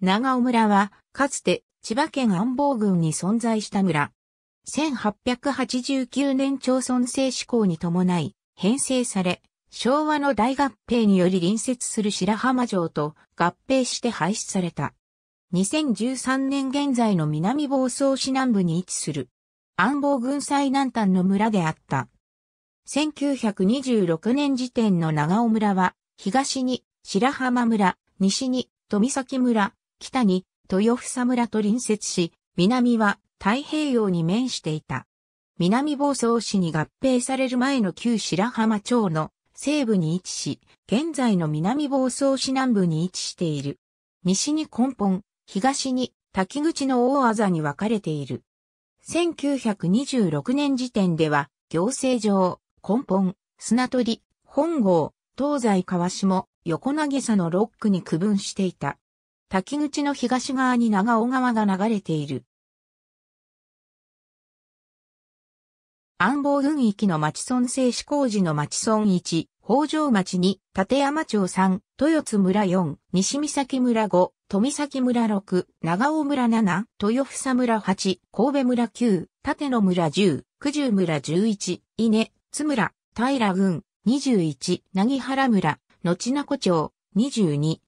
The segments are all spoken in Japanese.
長尾村は、かつて千葉県安房郡に存在した村。1889年町村制施行に伴い、編成され、昭和の大合併により隣接する白浜城と合併して廃止された。2013年現在の南房総市南部に位置する、安房郡最南端の村であった。1926年時点の長尾村は、東に白浜村、西に富崎村、北に豊房村と隣接し、南は太平洋に面していた。南房総市に合併される前の旧白浜町の西部に位置し、現在の南房総市南部に位置している。西に根本、東に滝口の大あざに分かれている。1926年時点では、行政上、根本、砂取、本郷、東西川下、横投げさの6区に区分していた。滝口の東側に長尾川が流れている。安房運域の町村制志工事の町村1、北条町2、立山町3、豊津村4、西岬村5、富崎村6、長尾村7、豊房村8、神戸村9、立野村10、九十村11、稲、津村、平郡、21、なぎはら村、後名古町、22、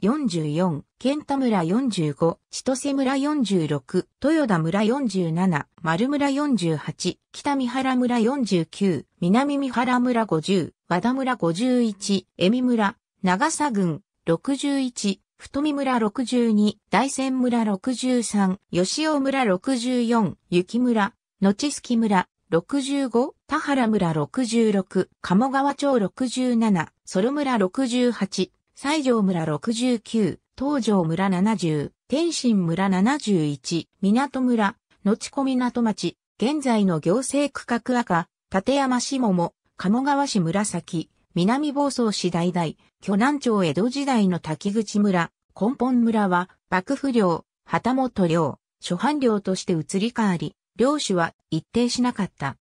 44、ケンタ村45、千歳村46、豊田村47、丸村48、北三原村49、南三原村50、和田村51、恵美村、長佐郡61、太見村62、大仙村63、吉尾村64、雪村、後月村、65、田原村66、鴨川町67、ソロ村68、西条村69、東条村70、天津村71、港村、後小港町、現在の行政区画赤、立山市桃、鴨川市紫、南房総市代々、巨南町江戸時代の滝口村、根本村は、幕府領、旗本領、諸藩領として移り変わり、領主は一定しなかった。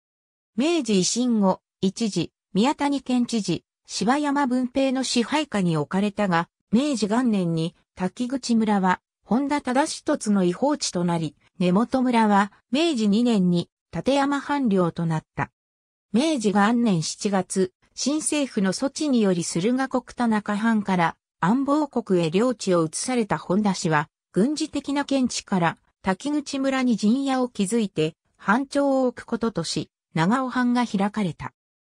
明治維新後、一時、宮谷県知事、柴山文平の支配下に置かれたが、明治元年に滝口村は本田忠一つの違法地となり、根本村は明治2年に立山藩領となった。明治元年7月、新政府の措置により駿河国田中藩から安房国へ領地を移された本田氏は、軍事的な見地から滝口村に陣屋を築いて、藩庁を置くこととし、長尾藩が開かれた。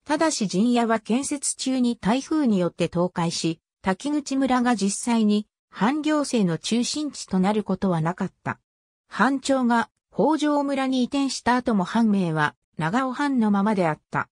ただし陣屋は建設中に台風によって倒壊し、滝口村が実際に藩行政の中心地となることはなかった。藩庁が北条村に移転した後も藩名は長尾藩のままであった。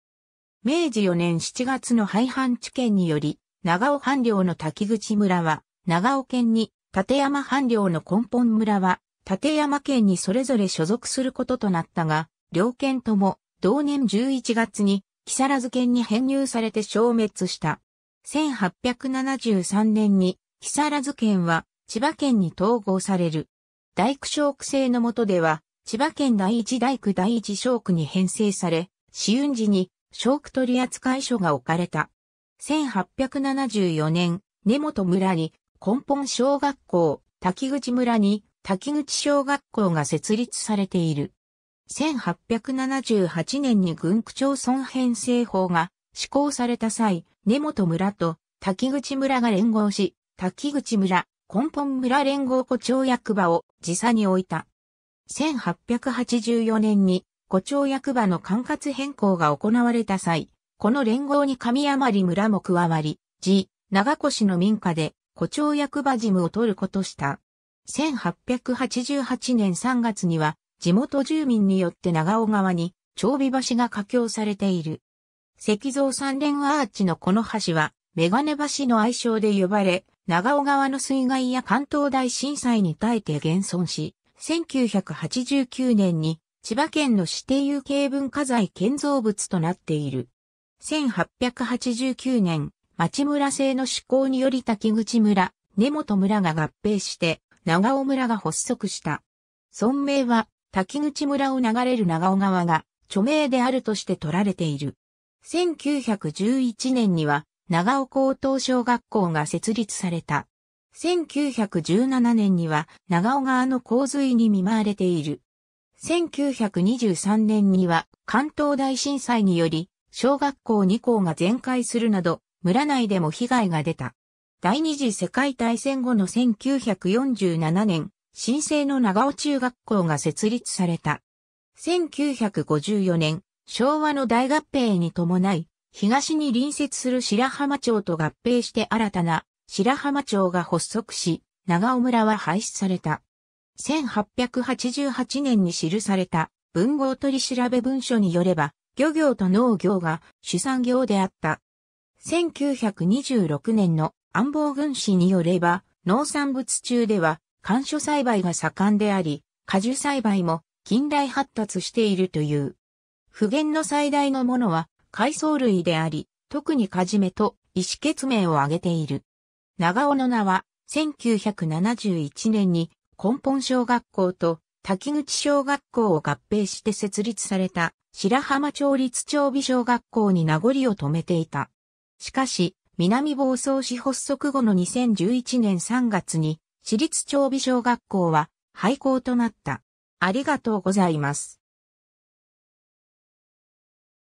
明治4年7月の廃藩置県により、長尾藩領の滝口村は長尾県に、立山藩領の根本村は立山県にそれぞれ所属することとなったが、両県とも同年11月に木更津県に編入されて消滅した。1873年に木更津県は千葉県に統合される。大工小区制の下では、千葉県第一大工第一小区に編成され、試運時に小区取扱所が置かれた。1874年、根本村に根本小学校、滝口村に滝口小学校が設立されている。1878年に軍区町村編成法が施行された際、根本村と滝口村が連合し、滝口村、根本村連合古町役場を自作に置いた。1884年に古町役場の管轄変更が行われた際、この連合に上余村も加わり、自、長越の民家で古町役場事務を取ることした。1888年3月には地元住民によって長尾川に長尾橋が架橋されている。石像三連アーチのこの橋は、メガネ橋の愛称で呼ばれ、長尾川の水害や関東大震災に耐えて現存し、1989年に千葉県の指定有形文化財建造物となっている。1889年、町村制の施行により滝口村、根本村が合併して、長尾村が発足した。村名は、滝口村を流れる長尾川が著名であるとして取られている。1911年には長尾高等小学校が設立された。1917年には長尾川の洪水に見舞われている。1923年には関東大震災により小学校2校が全壊するなど村内でも被害が出た。第二次世界大戦後の1947年、新生の長尾中学校が設立された。1954年、昭和の大合併に伴い、東に隣接する白浜町と合併して新たな白浜町が発足し、長尾村は廃止された。1888年に記された文豪取調べ文書によれば、漁業と農業が主産業であった。1926年の安保軍師によれば、農産物中では干渉栽培が盛んであり、果樹栽培も近代発達しているという。普遍の最大のものは海藻類であり、特にカジメと石結名を挙げている。長尾の名は、1971年に根本小学校と滝口小学校を合併して設立された白浜町立町美小学校に名残を止めていた。しかし、南房総市発足後の2011年3月に私立長美小学校は廃校となった。ありがとうございます。